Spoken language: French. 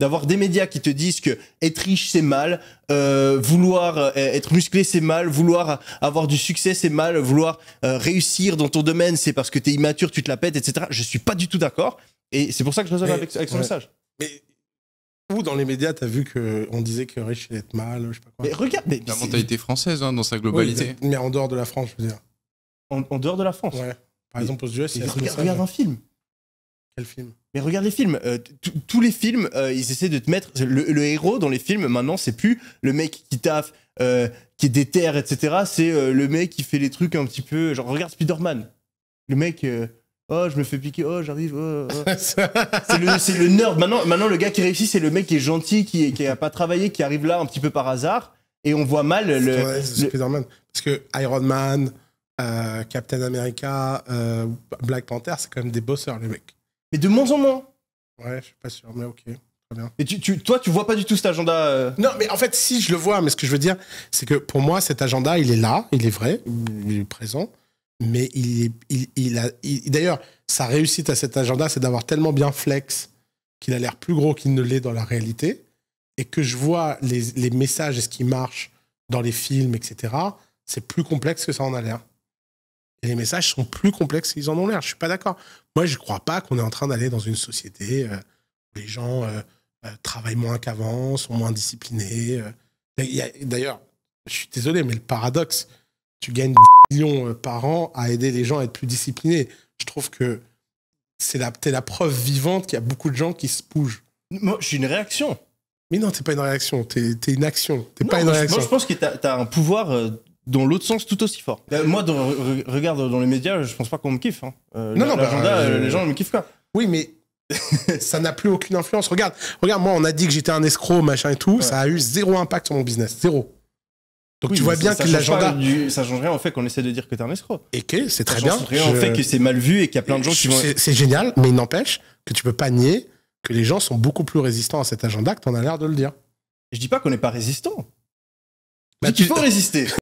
d'avoir des médias qui te disent que être riche c'est mal, euh, vouloir euh, être musclé c'est mal, vouloir avoir du succès c'est mal, vouloir euh, réussir dans ton domaine c'est parce que t'es immature, tu te la pètes, etc. Je suis pas du tout d'accord et c'est pour ça que je résonne avec, avec message. Mais où dans les médias, t'as vu qu'on disait que riche c'est être mal, regarde, la mentalité française hein, dans sa globalité. mais en dehors de la France, je veux dire. En, dehors de la France. Ouais. Par exemple, aux US, il y a regarde un film. Quel film Mais regarde les films. Euh, tous les films, euh, ils essaient de te mettre. Le, héros dans les films, maintenant, c'est plus le mec qui taffe, euh, qui est déterre, etc. C'est le mec qui fait les trucs un petit peu. Genre, regarde Spider-Man. Le mec. Oh, je me fais piquer, oh, j'arrive. Oh, oh, oh. c'est le, nerd. Maintenant, maintenant, le gars qui réussit, c'est le mec qui est gentil, qui n'a pas travaillé, qui arrive là un petit peu par hasard. Et on voit mal le. le... Spider-Man. Parce que Iron Man, Captain America, Black Panther, c'est quand même des bosseurs, les mecs mais de moins en moins. Ouais, je suis pas sûr, mais ok. Bien. Et tu, toi, tu vois pas du tout cet agenda euh Non, mais en fait, si je le vois, mais ce que je veux dire, c'est que pour moi, cet agenda, il est là, il est vrai, il est présent, mais il, il, il a. D'ailleurs, sa réussite à cet agenda, c'est d'avoir tellement bien flex qu'il a l'air plus gros qu'il ne l'est dans la réalité, et que je vois les messages et ce qui marche dans les films, etc. C'est plus complexe que ça en a l'air. Et les messages sont plus complexes qu'ils en ont l'air. Je suis pas d'accord. Moi, je ne crois pas qu'on est en train d'aller dans une société euh, où les gens euh, euh, travaillent moins qu'avant, sont moins disciplinés. D'ailleurs, je suis désolé, mais le paradoxe, tu gagnes 10 millions par an à aider les gens à être plus disciplinés. Je trouve que c'est la, la preuve vivante qu'il y a beaucoup de gens qui se bougent. Moi, j'ai une réaction. Mais non, t'es pas une réaction, tu es une action. pas une réaction. Moi, je pense que tu as un pouvoir dans l'autre sens tout aussi fort. Bah, moi, regarde dans les médias, je pense pas qu'on me kiffe. Hein. Euh, non, non, l'agenda, bah, euh, les gens ne me kiffent pas. Oui, mais ça n'a plus aucune influence. Regarde, regarde, moi, on a dit que j'étais un escroc, machin et tout. Ça a eu zéro impact sur mon business, zéro. Donc tu vois bien que l'agenda. Ça change rien au fait qu'on essaie de dire que t'es un escroc. Et que c'est très bien. Ça change rien au fait que c'est mal vu et qu'il y a plein de gens qui vont. C'est génial, mais il n'empêche que tu peux pas nier que les gens sont beaucoup plus résistants à cet agenda que t'en as l'air de le dire. Je dis pas qu'on n'est pas résistant. Mais bah, tu... peux résister.